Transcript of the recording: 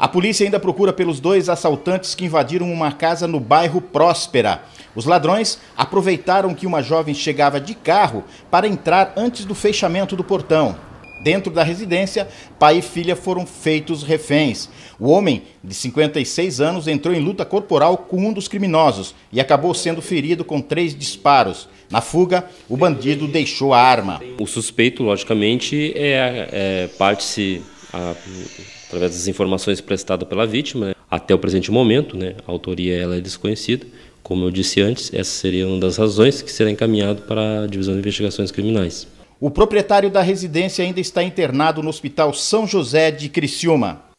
A polícia ainda procura pelos dois assaltantes que invadiram uma casa no bairro Próspera. Os ladrões aproveitaram que uma jovem chegava de carro para entrar antes do fechamento do portão. Dentro da residência, pai e filha foram feitos reféns. O homem, de 56 anos, entrou em luta corporal com um dos criminosos e acabou sendo ferido com três disparos. Na fuga, o bandido deixou a arma. O suspeito, logicamente, é, é parte-se a, através das informações prestadas pela vítima. Até o presente momento, né, a autoria ela é desconhecida. Como eu disse antes, essa seria uma das razões que será encaminhado para a Divisão de Investigações Criminais. O proprietário da residência ainda está internado no Hospital São José de Criciúma.